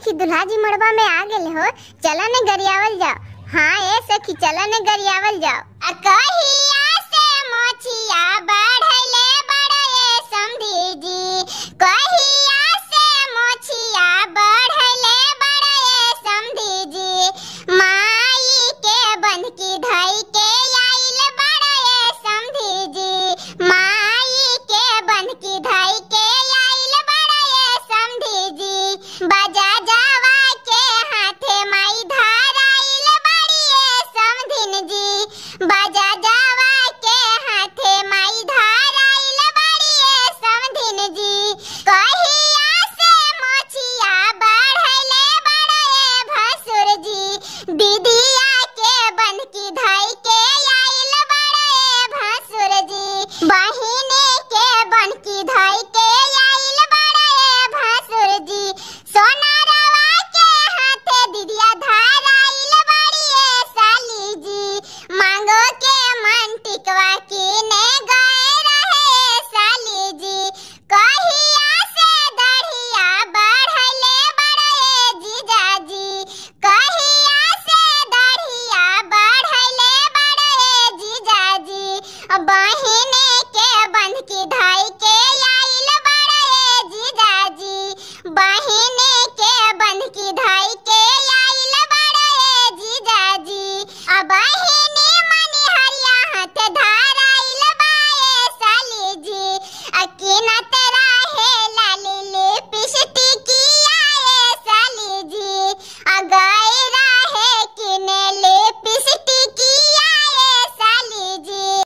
सखी दुल्हा जी मड़बा में आ गए हो चला ने गरियावल जाओ हाँ ए सखी चला ने गरियावल जाओ कही बाजा जावा के हाथे माई धाराई लबाड़िए समधिन जी कहिया से मोचिया बढ़ले बड़े भसुर जी बिदिया के बन की धार